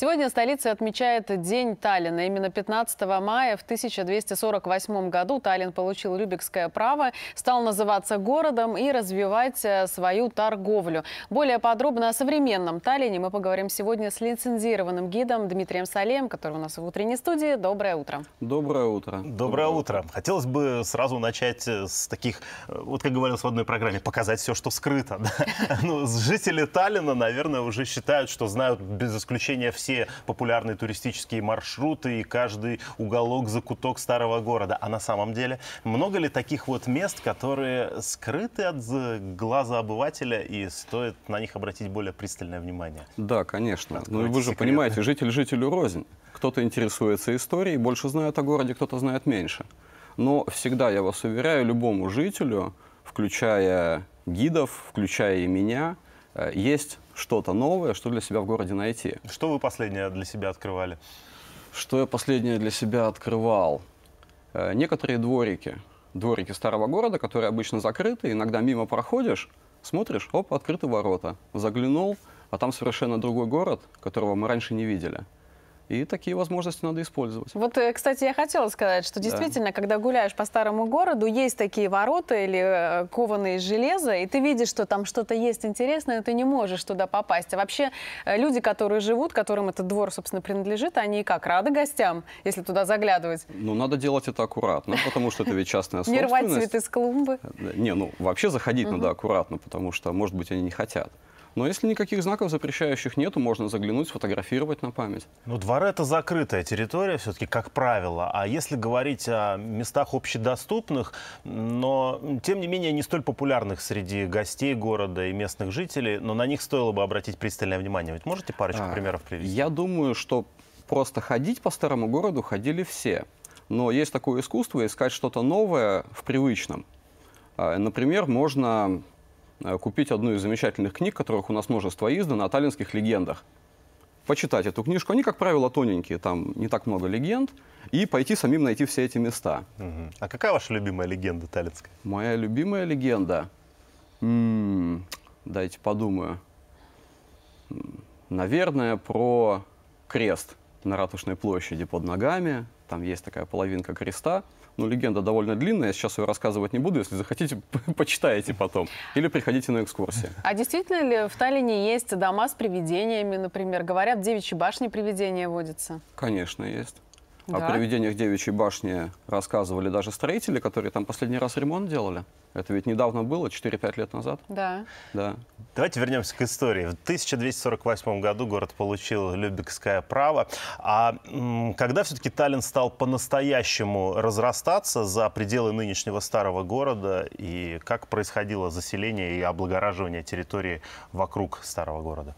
Сегодня столица отмечает День Таллина. Именно 15 мая в 1248 году Таллин получил Любекское право, стал называться городом и развивать э, свою торговлю. Более подробно о современном Таллине мы поговорим сегодня с лицензированным гидом Дмитрием Салеем, который у нас в утренней студии. Доброе утро. Доброе утро. Доброе утро. Хотелось бы сразу начать э, с таких, э, вот как говорилось в одной программе, показать все, что скрыто. Да? Ну, жители Таллина, наверное, уже считают, что знают без исключения все все популярные туристические маршруты и каждый уголок, закуток старого города. А на самом деле много ли таких вот мест, которые скрыты от глаза обывателя и стоит на них обратить более пристальное внимание? Да, конечно. Откройте ну вы же секреты. понимаете, житель жителю рознь. Кто-то интересуется историей, больше знает о городе, кто-то знает меньше. Но всегда, я вас уверяю, любому жителю, включая гидов, включая и меня, Э, есть что-то новое, что для себя в городе найти. Что вы последнее для себя открывали? Что я последнее для себя открывал? Э, некоторые дворики, дворики старого города, которые обычно закрыты, иногда мимо проходишь, смотришь, оп, открыты ворота. Заглянул, а там совершенно другой город, которого мы раньше не видели. И такие возможности надо использовать. Вот, э, кстати, я хотела сказать, что действительно, да. когда гуляешь по старому городу, есть такие ворота или э, кованые из железа, и ты видишь, что там что-то есть интересное, но ты не можешь туда попасть. А вообще э, люди, которые живут, которым этот двор, собственно, принадлежит, они как, рады гостям, если туда заглядывать? Ну, надо делать это аккуратно, потому что это ведь частная собственность. Не рвать цветы с клумбы. Не, ну, вообще заходить надо аккуратно, потому что, может быть, они не хотят. Но если никаких знаков запрещающих нету, можно заглянуть, сфотографировать на память. Но ну, двор это закрытая территория все-таки, как правило. А если говорить о местах общедоступных, но тем не менее не столь популярных среди гостей города и местных жителей, но на них стоило бы обратить пристальное внимание. Ведь можете парочку а, примеров привести? Я думаю, что просто ходить по старому городу ходили все. Но есть такое искусство искать что-то новое в привычном. А, например, можно Э, купить одну из замечательных книг, которых у нас множество издано, о таллинских легендах. Почитать эту книжку. Они, как правило, тоненькие, там не так много легенд. И пойти самим найти все эти места. А какая ваша любимая легенда таллинская? Моя любимая легенда? М -м, дайте подумаю. Наверное, про крест на Ратушной площади под ногами там есть такая половинка креста. Ну, легенда довольно длинная, я сейчас ее рассказывать не буду. Если захотите, почитайте потом. Или приходите на экскурсии. А действительно ли в Таллине есть дома с привидениями, например? Говорят, в девичьей башне привидения водятся. Конечно, есть. Да. О привидениях девичьей башни рассказывали даже строители, которые там последний раз ремонт делали. Это ведь недавно было, 4-5 лет назад. Да. да. Давайте вернемся к истории. В 1248 году город получил Любекское право. А когда все-таки Таллин стал по-настоящему разрастаться за пределы нынешнего старого города? И как происходило заселение и облагораживание территории вокруг старого города?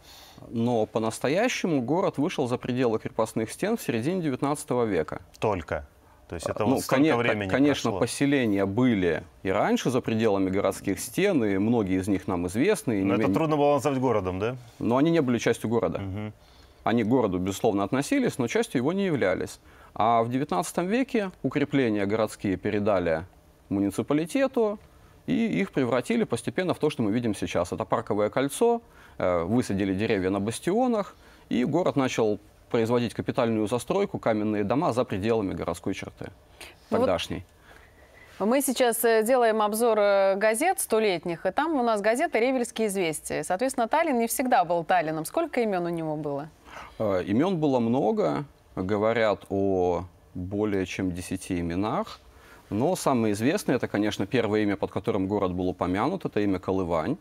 Но по-настоящему город вышел за пределы крепостных стен в середине 19 века. Только? То есть это ну, вот конечно, времени Конечно, прошло. поселения были и раньше за пределами городских стен, и многие из них нам известны. Но это трудно было назвать городом, да? Но они не были частью города. Угу. Они к городу, безусловно, относились, но частью его не являлись. А в XIX веке укрепления городские передали муниципалитету, и их превратили постепенно в то, что мы видим сейчас. Это парковое кольцо, э, высадили деревья на бастионах, и город начал производить капитальную застройку, каменные дома за пределами городской черты ну тогдашней. Вот мы сейчас э, делаем обзор э, газет столетних, и там у нас газета «Ревельские известия». Соответственно, Таллин не всегда был Таллином. Сколько имен у него было? Э, имен было много. Говорят о более чем 10 именах. Но самое известное, это, конечно, первое имя, под которым город был упомянут, это имя Колывань,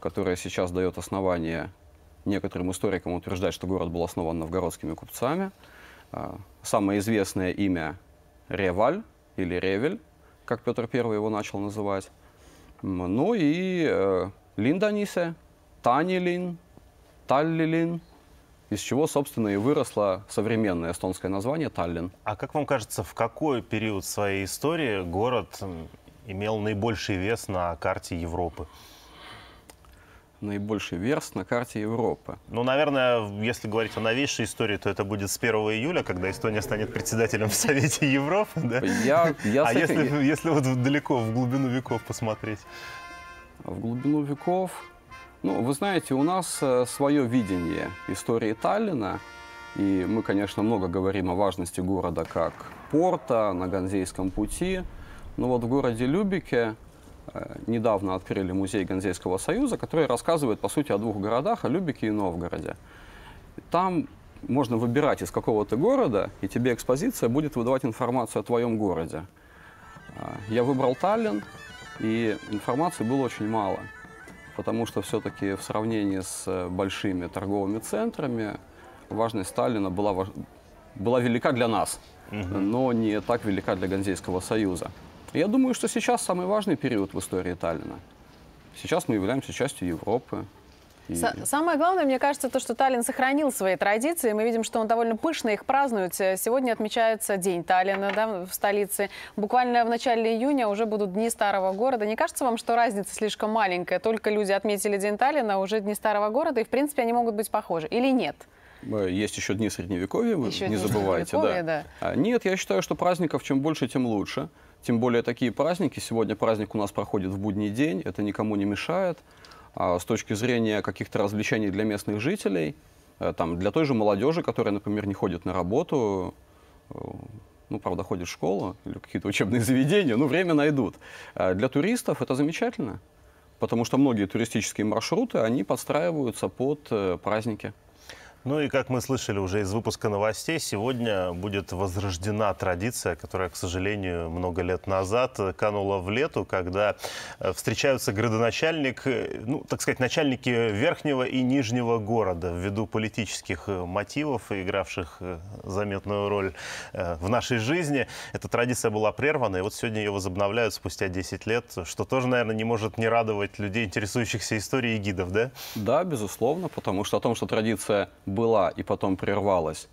которое сейчас дает основание некоторым историкам утверждать, что город был основан новгородскими купцами. А, самое известное имя Реваль или Ревель, как Петр I его начал называть. Ну и э, Линданисе, Танилин, Таллилин, из чего, собственно, и выросло современное эстонское название Таллин. А как вам кажется, в какой период своей истории город имел наибольший вес на карте Европы? наибольший верст на карте Европы. Ну, наверное, если говорить о новейшей истории, то это будет с 1 июля, когда Эстония станет председателем в Совете Европы, да? Я, я а если, если вот далеко, в глубину веков посмотреть? В глубину веков... Ну, вы знаете, у нас э, свое видение истории Таллина, и мы, конечно, много говорим о важности города как порта на Ганзейском пути, но вот в городе Любике Э, недавно открыли музей Ганзейского союза, который рассказывает, по сути, о двух городах, о Любике и Новгороде. Там можно выбирать из какого-то города, и тебе экспозиция будет выдавать информацию о твоем городе. Э, я выбрал Таллин, и информации было очень мало, потому что все-таки в сравнении с э, большими торговыми центрами важность Таллина была, была велика для нас, угу. но не так велика для Ганзейского союза. Я думаю, что сейчас самый важный период в истории Таллина. Сейчас мы являемся частью Европы, и... Самое главное, мне кажется, то, что Таллин сохранил свои традиции. Мы видим, что он довольно пышно их празднует. Э, сегодня отмечается День Таллина да, в столице. Буквально в начале июня уже будут Дни Старого Города. Не кажется вам, что разница слишком маленькая? Только люди отметили День Таллина, уже Дни Старого Города, и, в принципе, они могут быть похожи. Или Нет. Э, есть еще дни средневековья, вы еще не забывайте. Да. Да. А, нет, я считаю, что праздников чем больше, тем лучше. Тем более такие праздники. Сегодня праздник у нас проходит в будний день, это никому не мешает. А, с точки зрения каких-то развлечений для местных жителей, э, там, для той же молодежи, которая, например, не ходит на работу, э, ну, правда, ходит в школу или какие-то учебные заведения, ну, время найдут. А для туристов это замечательно, потому что многие туристические маршруты, они подстраиваются под праздники. Ну и как мы слышали уже из выпуска новостей, сегодня будет возрождена традиция, которая, к сожалению, много лет назад канула в лету, когда э, встречаются градоначальник, э, ну, так сказать, начальники верхнего и нижнего города ввиду политических э, мотивов, игравших заметную роль в нашей жизни. Эта традиция была прервана, и вот сегодня ее возобновляют спустя 10 лет, что тоже, наверное, не может не радовать людей, интересующихся историей гидов, да? Да, безусловно, потому что о том, что традиция была и потом прервалась,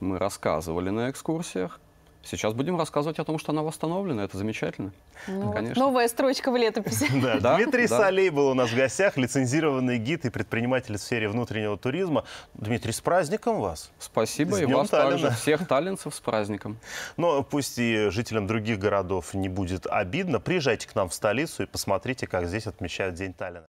мы рассказывали на экскурсиях. Сейчас будем рассказывать о том, что она восстановлена. Это замечательно. Ну, Конечно. Новая строчка в летописи. Дмитрий да. Солей был у нас в гостях, лицензированный гид и предприниматель в сфере внутреннего туризма. Дмитрий, с праздником вас! Спасибо, и вас Таллина. также. Всех таллинцев с праздником. Но пусть и жителям других городов не будет обидно. Приезжайте к нам в столицу и посмотрите, как здесь отмечают День Таллина.